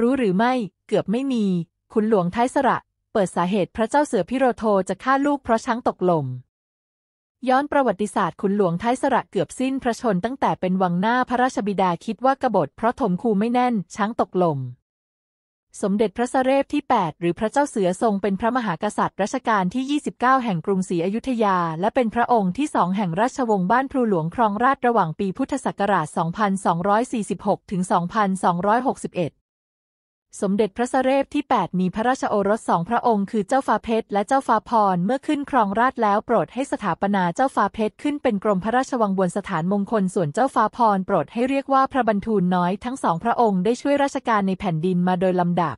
รู้หรือไม่เกือบไม่มีขุนหลวงท้ายสระ เปิดสาเหตุพระเจ้าเสือพิโรโทจะฆ่าลูกเพราะช้างตกหล่มย้อนประวัติศาสตร์ขุนหลวงท้ายสระเกือบสิ้นพระชนตั้งแต่เป็นวังหน้าพระราชบิดาคิดว่ากบฏ เพราะถมคูไม่แน่นช้างตกลมสมเด็จพระสเรพที่ 8 หรือพระเจ้าเสือทรงเป็นพระมหากษัตริย์รัชกาลที่ 29 แห่งกรุงศรีอยุธยา และเป็นพระองค์ที่สองแห่งราชวงศ์บ้านพลูหลวงครองราชระหว่างปีพุทธศักราช 2246ถึง2261สมเด็จพระสเรพที่ 8 มีพระราชโอรสสองพระองค์คือเจ้าฟ้าเพชร และเจ้าฟ้าพร เมื่อขึ้นครองราชแล้วโปรดให้สถาปนาเจ้าฟ้าเพชรขึ้นเป็นกรมพระราชวังบนสถานมงคลส่วนเจ้าฟ้าพรโปรดให้เรียกว่าพระบรรทูลน้อยทั้งสองพระองค์ได้ช่วยราชการในแผ่นดินมาโดยลำดับ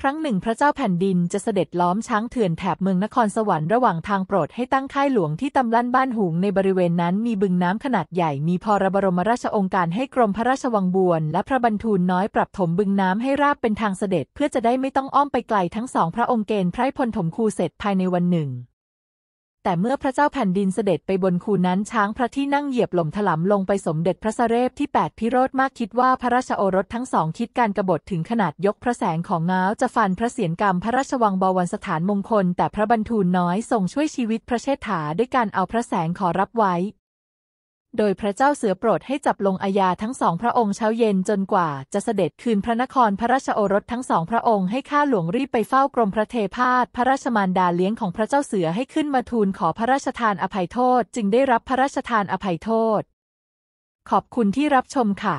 ครั้งหนึ่ง พระเจ้าแผ่นดินจะเสด็จล้อมช้างเถื่อนแถบ เมืองนครสวรรค์ระหว่างทางโปรดให้ตั้งค่ายหลวงที่ตำลั่นบ้านหุงในบริเวณนั้นมีบึงน้ำขนาดใหญ่มีพระบรมราชองค์การให้กรมพระราชวังบวน และพระบรรทูลน้อยปรับถมบึงน้ำให้ราบเป็นทางเสด็จเพื่อจะได้ไม่ต้องอ้อมไปไกลทั้งสองพระองค์เกณฑ์ไพรพลถมคูเสร็จภายในวันหนึ่งแต่เมื่อพระเจ้าแผ่นดินเสด็จไปบนคูนั้นช้างพระที่นั่งเหยียบหล่มถลำลงไปสมเด็จพระสเรพที่ 8 พิโรธมากคิดว่าพระราชโอรสทั้งสองคิดการกรบฏถึงขนาดยกพระแสงของเงาจะฟันพระเศียรกรรมพระราชวังบวรสถานมงคลแต่พระบรรทูลน้อย ส่งช่วยชีวิตพระเชษฐา ด้วยการเอาพระแสงขอรับไว้โดยพระเจ้าเสือโปรดให้จับลงอาญาทั้งสองพระองค์เช้าเย็นจนกว่าจะเสด็จคืนพระนครพระราชโอรสทั้งสองพระองค์ให้ข้าหลวงรีบไปเฝ้ากรมพระเทพาทพระราชมารดาเลี้ยงของพระเจ้าเสือให้ขึ้นมาทูลขอพระราชทานอภัยโทษจึงได้รับพระราชทานอภัยโทษ ขอบคุณที่รับชมค่ะ